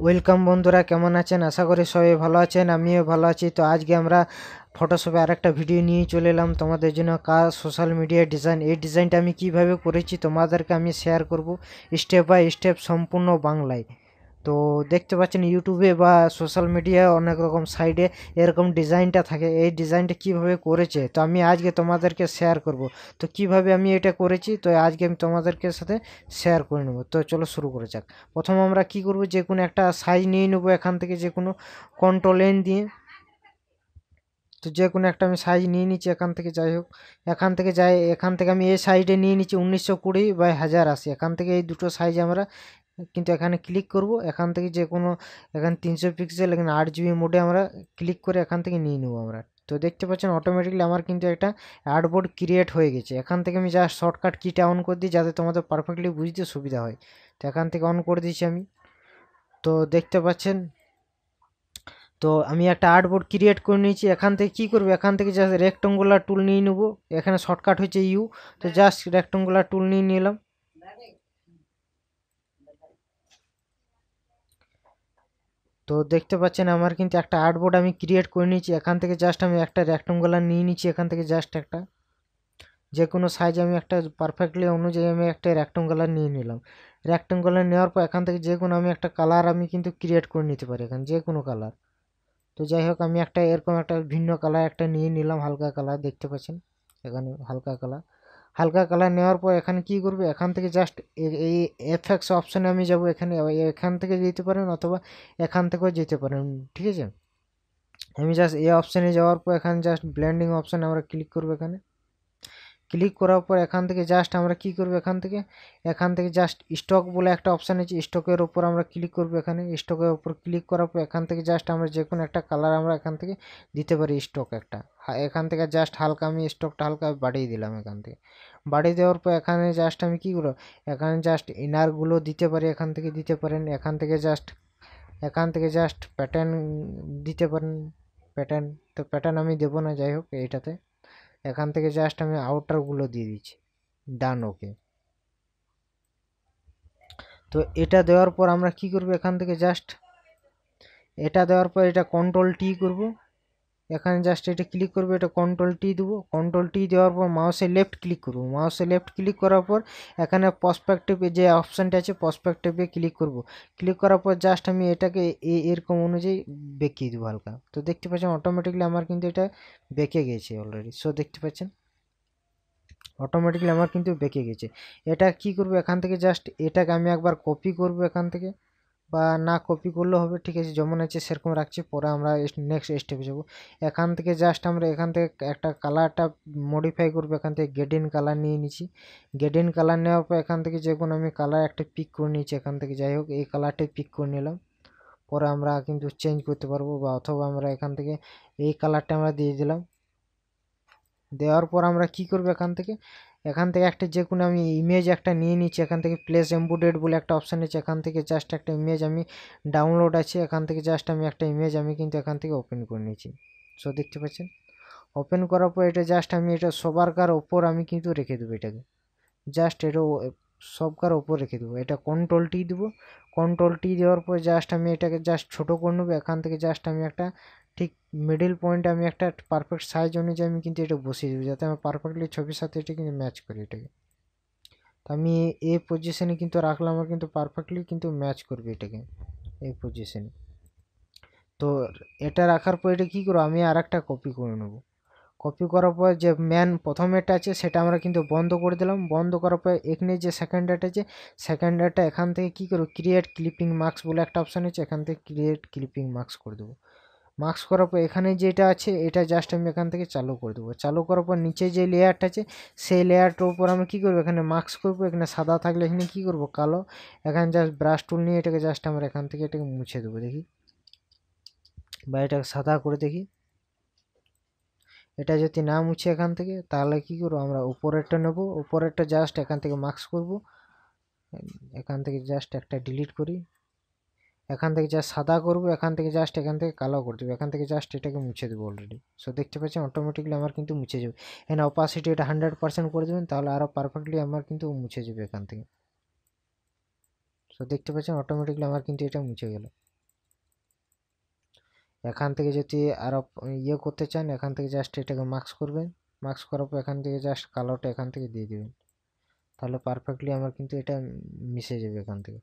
welcome বন্ধুরা কেমন আছেন আশা করি সবাই ভালো আছেন আমিও ভালো আছি তো আজকে আমরা ফটোশপে আরেকটা ভিডিও নিয়ে চলে এলাম তোমাদের জন্য কাজ সোশ্যাল মিডিয়া ডিজাইন এই ডিজাইনটা আমি কিভাবে করেছি তোমাদেরকে আমি শেয়ার করব স্টেপ বাই স্টেপ সম্পূর্ণ বাংলায় তো দেখতে পাচ্ছেন ইউটিউবে বা সোশ্যাল মিডিয়ায় অনেক রকম সাইডে এরকম ডিজাইনটা থাকে এই ডিজাইনটা কিভাবে করেছে তো আমি আজকে তোমাদেরকে শেয়ার করব তো কিভাবে আমি এটা করেছি তো আজকে আমি তোমাদেরকে সাথে শেয়ার করে নেব তো চলো শুরু করে যাক প্রথম আমরা কি করব যে কোনো একটা সাইজ নিয়ে নেবো এখান থেকে যে কোনো কন্ট্রোল এন দিয়ে তো যে কোনো একটা আমি সাইজ নিয়ে নিচ্ছি এখান থেকে যাই হোক এখান থেকে যাই এখান থেকে আমি এই সাইডে নিয়ে নিচ্ছি উনিশশো কুড়ি বাই হাজার আশি এখান থেকে এই দুটো সাইজ আমরা কিন্তু এখানে ক্লিক করব এখান থেকে যে কোনো এখানে তিনশো পিক্সেল এখানে আট জিবি মোডে আমরা ক্লিক করে এখান থেকে নিয়ে নেবো আমরা তো দেখতে পাচ্ছেন অটোমেটিকলি আমার কিন্তু একটা অ্যাডবোর্ড ক্রিয়েট হয়ে গেছে এখান থেকে আমি যা শর্টকাট কিটা অন করে দিই যাতে তোমাদের পারফেক্টলি বুঝতে সুবিধা হয় তো এখান থেকে অন করে দিয়েছি আমি তো দেখতে পাচ্ছেন তো আমি একটা আর্টবোর্ড ক্রিয়েট করে নিয়েছি এখান থেকে কি করবো এখান থেকে জাস্ট রেক্টঙ্গুলার টুল নিয়ে নেবো এখানে শর্টকাট হচ্ছে ইউ তো জাস্ট রেক্টঙ্গুলার টুল নিয়ে নিলাম তো দেখতে পাচ্ছেন আমার কিন্তু একটা আর্টবোর্ড আমি ক্রিয়েট করে নিয়েছি এখান থেকে জাস্ট আমি একটা রেক্টাঙ্গুলার নিয়ে নিচ্ছি এখান থেকে জাস্ট একটা যে কোনো সাইজ আমি একটা পারফেক্টলি অনুযায়ী আমি একটা রেক্টাঙ্গুলার নিয়ে নিলাম রেক্টাঙ্গুলার নেওয়ার পর এখান থেকে যে কোনো আমি একটা কালার আমি কিন্তু ক্রিয়েট করে নিতে পারি এখানে যে কোনো কালার তো যাই হোক আমি একটা এরকম একটা ভিন্ন কালার একটা নিয়ে নিলাম হালকা কালার দেখতে পাচ্ছেন এখানে হালকা কালার হালকা কালার নেওয়ার পর এখানে কি করবে এখান থেকে জাস্ট এই এফএক্স অপশানে আমি যাব এখানে এখান থেকে যেতে পারেন অথবা এখান থেকেও যেতে পারেন ঠিক আছে আমি জাস্ট এই অপশানে যাওয়ার পর এখানে জাস্ট ব্ল্যান্ডিং অপশানে আমরা ক্লিক করবো এখানে ক্লিক করার পর এখান থেকে জাস্ট আমরা কি করব এখান থেকে এখান থেকে জাস্ট স্টক বলে একটা অপশান আছে স্টকের ওপর আমরা ক্লিক করব এখানে স্টকের ওপর ক্লিক করার পর এখান থেকে জাস্ট আমরা যে কোনো একটা কালার আমরা এখান থেকে দিতে পারি স্টক একটা এখান থেকে জাস্ট হালকা আমি স্টকটা হালকা বাড়িয়ে দিলাম এখান থেকে বাড়িয়ে দেওয়ার পর এখানে জাস্ট আমি কী করব এখানে জাস্ট ইনারগুলো দিতে পারি এখান থেকে দিতে পারেন এখান থেকে জাস্ট এখান থেকে জাস্ট প্যাটার্ন দিতে পারেন প্যাটার্ন তো প্যাটার্ন আমি দেবো না যাই হোক এইটাতে এখান থেকে জাস্ট আমি আউটারগুলো দিয়ে দিচ্ছি ডান ওকে তো এটা দেওয়ার পর আমরা কি করব এখান থেকে জাস্ট এটা দেওয়ার পর এটা কন্ট্রোল টি করব এখানে জাস্ট এটা ক্লিক করবো এটা কন্ট্রোল টি দেবো কন্ট্রোল টি দেওয়ার পর মাউসে লেফট ক্লিক করবো মাউসে লেফট ক্লিক করার পর এখানে প্রসপেক্টিভে যে অপশানটা আছে পসপেক্টিভে ক্লিক করব ক্লিক করার পর জাস্ট আমি এটাকে এরকম অনুযায়ী বেঁকিয়ে দেবো হালকা তো দেখতে পাচ্ছেন অটোমেটিকলি আমার কিন্তু এটা বেঁকে গেছে অলরেডি সো দেখতে পাচ্ছেন অটোমেটিকলি আমার কিন্তু বেঁকে গেছে এটা কি করব এখান থেকে জাস্ট এটাকে আমি একবার কপি করব এখান থেকে বা না কপি করলেও হবে ঠিক আছে যেমন আছে সেরকম রাখছি পরে আমরা নেক্সট স্টেপে যাবো এখান থেকে জাস্ট আমরা এখান থেকে একটা কালারটা মডিফাই করবো এখান থেকে গেডিন কালার নিয়ে নিচ্ছি গেডিন কালার নেওয়ার পর এখান থেকে যে কোনো আমি কালার একটা পিক করে নিয়েছি এখান থেকে যাই হোক এই কালারটাই পিক করে নিলাম পরে আমরা কিন্তু চেঞ্জ করতে পারবো বা অথবা আমরা এখান থেকে এই কালারটা আমরা দিয়ে দিলাম দেওয়ার পর আমরা কি করব এখান থেকে এখান থেকে একটা যে কোনো আমি ইমেজ একটা নিয়ে নিচ্ছি এখান থেকে প্লেস এম্বুডেড বলে একটা অপশান আছে এখান থেকে জাস্ট একটা ইমেজ আমি ডাউনলোড আছে এখান থেকে জাস্ট আমি একটা ইমেজ আমি কিন্তু এখান থেকে ওপেন করে নিয়েছি সো দেখতে পাচ্ছেন ওপেন করার পর এটা জাস্ট আমি এটা সবারকার ওপর আমি কিন্তু রেখে দেবো এটাকে জাস্ট এটা সবকার ওপর রেখে দেবো এটা কন্ট্রোলটি দেবো কন্ট্রোলটি দেওয়ার পর জাস্ট আমি এটাকে জাস্ট ছোটো করে নেবো এখান থেকে জাস্ট আমি একটা ঠিক মিডিল পয়েন্টে আমি একটা পারফেক্ট সাইজ অনুযায়ী আমি কিন্তু এটা বসিয়ে দেবো যাতে আমার পারফেক্টলি ছবির সাথে এটা কিন্তু ম্যাচ করি এটাকে তো আমি এই পজিশানে কিন্তু রাখলে আমার কিন্তু পারফেক্টলি কিন্তু ম্যাচ করবে এটাকে এই পজিশানে তো এটা রাখার পর এটা কী করবো আমি আর একটা কপি করে নেবো কপি করার পর যে ম্যান প্রথম এটা আছে সেটা আমরা কিন্তু বন্ধ করে দিলাম বন্ধ করার পর এখানে যে সেকেন্ড ডেট আছে সেকেন্ড ডেটটা এখান থেকে কী করবো ক্রিয়েট ক্লিপিং মার্কস বলে একটা অপশান আছে এখান থেকে ক্রিয়েট ক্লিপিং মার্কস করে দেবো মাস্ক করার পর এখানে যেটা আছে এটা জাস্ট আমি এখান থেকে চালু করে দেবো চালু করার পর নিচে যে লেয়ারটা আছে সেই লেয়ারটার উপর আমি কী করবো এখানে মাস্ক করবো এখানে সাদা থাকলে এখানে কী করবো কালো এখানে জাস্ট ব্রাশ টুল নিয়ে এটাকে জাস্ট আমরা এখান থেকে এটাকে মুছে দেবো দেখি বা এটাকে সাদা করে দেখি এটা যদি না মুছে এখান থেকে তাহলে কী করবো আমরা উপরেরটা নেবো উপরেরটা জাস্ট এখান থেকে মাস্ক করবো এখান থেকে জাস্ট একটা ডিলিট করি এখান থেকে জাস্ট সাদা করবো এখান থেকে জাস্ট এখান থেকে কালো করে দেবো এখান থেকে জাস্ট এটাকে মুছে দেবো অলরেডি সো দেখতে পাচ্ছেন অটোমেটিকলি আমার কিন্তু মুছে যাবে এন অপাসিটি এটা হান্ড্রেড পার্সেন্ট করে দেবেন তাহলে আরও পারফেক্টলি আমার কিন্তু মুছে যাবে এখান থেকে সো দেখতে পাচ্ছেন অটোমেটিকলি আমার কিন্তু এটা মুছে গেল এখান থেকে যদি আরও ইয়ে করতে চান এখান থেকে জাস্ট এটাকে মাস্ক করবেন মাস্ক করার পর এখান থেকে জাস্ট কালোটা এখান থেকে দিয়ে দেবেন তাহলে পারফেক্টলি আমার কিন্তু এটা মিশে যাবে এখান থেকে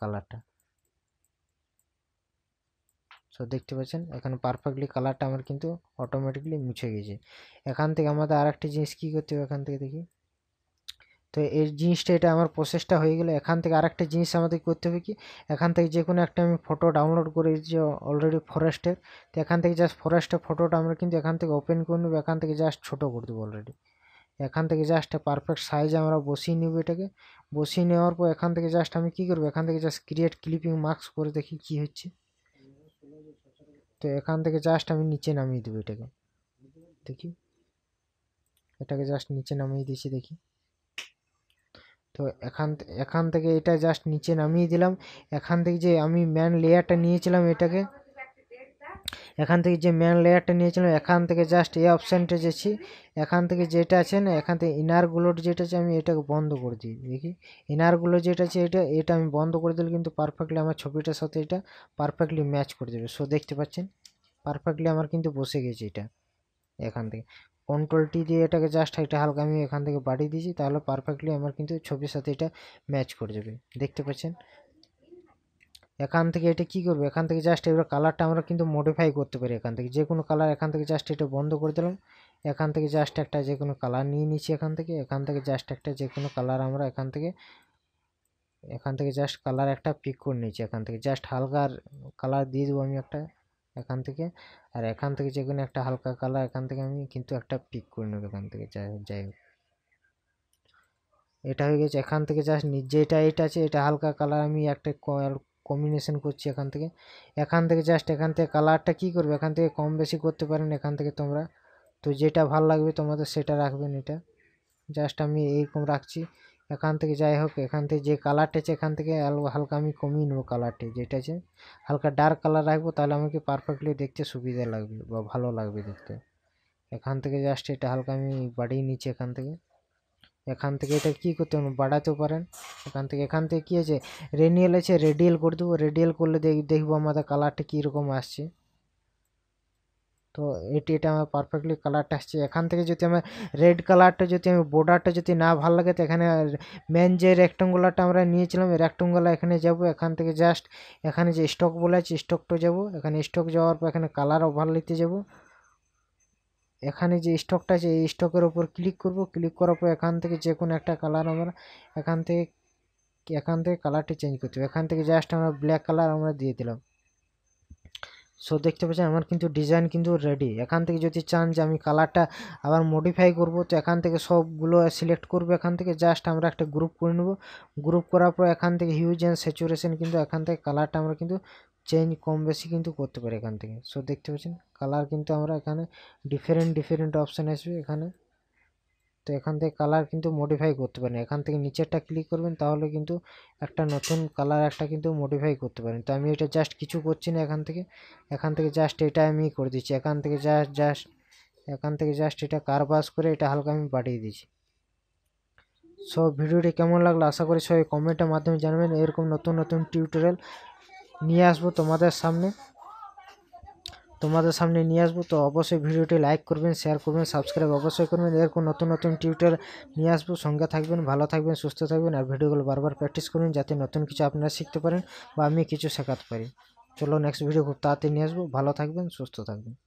কালারটা সো দেখতে পাচ্ছেন এখানে পারফেক্টলি কালারটা আমার কিন্তু অটোমেটিকলি মুছে গেছে এখান থেকে আমাদের আর একটা জিনিস কী করতে হবে এখান থেকে দেখি তো এই জিনিসটা এটা আমার প্রসেসটা হয়ে গেলে এখান থেকে আরেকটা জিনিস আমাদের করতে হবে কি এখান থেকে যে কোনো একটা আমি ফটো ডাউনলোড করে যে অলরেডি ফরেস্টের তো এখান থেকে জাস্ট ফরেস্টের ফটোটা আমরা কিন্তু এখান থেকে ওপেন করে নেবো এখান থেকে জাস্ট ছোটো করে দেবো অলরেডি এখান থেকে জাস্ট পারফেক্ট সাইজে আমরা বসিয়ে নেব এটাকে বসিয়ে নেওয়ার পর এখান থেকে জাস্ট আমি কী করবো এখান থেকে জাস্ট ক্রিয়েট ক্লিপিং মার্কস করে দেখি কি হচ্ছে তো এখান থেকে জাস্ট আমি নিচে নামিয়ে দেবো এটাকে দেখি এটাকে জাস্ট নিচে নামিয়ে দিয়েছি দেখি তো এখান এখান থেকে এটা জাস্ট নিচে নামিয়ে দিলাম এখান থেকে যে আমি ম্যান লেয়ারটা নিয়েছিলাম এটাকে এখান থেকে যে মেন লেয়ারটা নিয়েছিলাম এখান থেকে জাস্ট এই অপশানটা যেছি এখান থেকে যেটা আছে না এখান থেকে ইনারগুলোর যেটা আছে আমি এটাকে বন্ধ করে দিই দেখি ইনারগুলো যেটা আছে এটা এটা আমি বন্ধ করে দিলে কিন্তু পারফেক্টলি আমার ছবিটার সাথে এটা পারফেক্টলি ম্যাচ করে দেবে সো দেখতে পাচ্ছেন পারফেক্টলি আমার কিন্তু বসে গেছে এটা এখান থেকে কন্ট্রোল টি দিয়ে এটাকে জাস্ট একটা হালকা আমি এখান থেকে বাড়িয়ে দিয়েছি তাহলে পারফেক্টলি আমার কিন্তু ছবির সাথে এটা ম্যাচ করে যাবে দেখতে পাচ্ছেন এখান থেকে এটা কি করবো এখান থেকে জাস্ট এবার কালারটা আমরা কিন্তু মডিফাই করতে পারি এখান থেকে যে কোনো কালার এখান থেকে জাস্ট এটা বন্ধ করে দিলাম এখান থেকে জাস্ট একটা যে কোনো কালার নিয়ে নিচ্ছি এখান থেকে এখান থেকে জাস্ট একটা যে কোনো কালার আমরা এখান থেকে এখান থেকে জাস্ট কালার একটা পিক করে নিয়েছি এখান থেকে জাস্ট হালকা কালার দিয়ে দেবো আমি একটা এখান থেকে আর এখান থেকে যে কোনো একটা হালকা কালার এখান থেকে আমি কিন্তু একটা পিক করে নেবো এখান থেকে যাই হোক এটা হয়ে গেছে এখান থেকে জাস্ট এটা এটা আছে এটা হালকা কালার আমি একটা কম্বিনেশন করছি এখান থেকে এখান থেকে জাস্ট এখান থেকে কালারটা কি করবে এখান থেকে কম বেশি করতে পারেন এখান থেকে তোমরা তো যেটা ভাল লাগবে তোমাদের সেটা রাখবেন এটা জাস্ট আমি এইরকম রাখছি এখান থেকে যাই হোক এখান থেকে যে কালারটা আছে এখান থেকে হালকা আমি কমিয়ে নেবো কালারটি যেটা আছে হালকা ডার্ক কালার রাখবো তাহলে আমাকে পারফেক্টলি দেখতে সুবিধা লাগবে বা ভালো লাগবে দেখতে এখান থেকে জাস্ট এটা হালকা আমি বাড়িয়ে নিচ্ছি এখান থেকে এখান থেকে এটা কী করতে পারেন বাড়াতে পারেন এখান থেকে এখান থেকে কী আছে রেনিয়াল আছে রেডিয়াল করে দেবো রেডিয়াল করলে দেখব আমাদের কালারটা কীরকম আসছে তো এটি এটা আমার পারফেক্টলি কালারটা আসছে এখান থেকে যদি আমার রেড কালারটা যদি আমি বর্ডারটা যদি না ভালো লাগে তো এখানে মেন যে রেক্টাঙ্গুলারটা আমরা নিয়েছিলাম রেক্টাঙ্গুলার এখানে যাব এখান থেকে জাস্ট এখানে যে স্টক বলে আছে স্টকটা যাবো এখানে স্টক যাওয়ার পর এখানে কালার ওভার নিতে যাবো এখানে যে স্টকটা আছে এই স্টকের ওপর ক্লিক করব ক্লিক করার পর এখান থেকে যে কোনো একটা কালার আমরা এখান থেকে এখান থেকে কালারটি চেঞ্জ করতে হবে এখান থেকে জাস্ট আমরা ব্ল্যাক কালার আমরা দিয়ে দিলাম সো দেখতে পাচ্ছেন আমার কিন্তু ডিজাইন কিন্তু রেডি এখান থেকে যদি চান যে আমি কালারটা আবার মডিফাই করব তো এখান থেকে সবগুলো সিলেক্ট করব এখান থেকে জাস্ট আমরা একটা গ্রুপ করে নেব গ্রুপ করার পর এখান থেকে হিউজ অ্যান্ড স্যাচুরেশন কিন্তু এখান থেকে কালারটা আমরা কিন্তু চেঞ্জ কম বেশি কিন্তু করতে পারি এখান থেকে সো দেখতে পাচ্ছেন কালার কিন্তু আমরা এখানে ডিফারেন্ট ডিফারেন্ট অপশান আসবে এখানে তো এখান থেকে কালার কিন্তু মডিফাই করতে পারেন এখান থেকে নিচেরটা ক্লিক করবেন তাহলে কিন্তু একটা নতুন কালার একটা কিন্তু মডিফাই করতে পারেন তো আমি এটা জাস্ট কিছু করছি না এখান থেকে এখান থেকে জাস্ট এটা আমি করে দিচ্ছি এখান থেকে জাস্ট জাস্ট এখান থেকে জাস্ট এটা কারবাস করে এটা হালকা আমি পাঠিয়ে দিচ্ছি সো ভিডিওটি কেমন লাগলো আশা করি সবাই কমেন্টের মাধ্যমে জানবেন এরকম নতুন নতুন টিউটোরিয়াল নিয়ে আসবো তোমাদের সামনে তোমাদের সামনে নিয়ে আসবো তো অবশ্যই ভিডিওটি লাইক করবেন শেয়ার করবেন সাবস্ক্রাইব অবশ্যই করবেন এরকম নতুন নতুন টিউটার নিয়ে আসবো সঙ্গে থাকবেন ভালো থাকবেন সুস্থ থাকবেন আর ভিডিওগুলো বারবার প্র্যাকটিস করুন যাতে নতুন কিছু আপনারা শিখতে পারেন বা আমি কিছু শেখাতে পারি চলো নেক্সট ভিডিও খুব তাড়াতাড়ি নিয়ে আসবো ভালো থাকবেন সুস্থ থাকবেন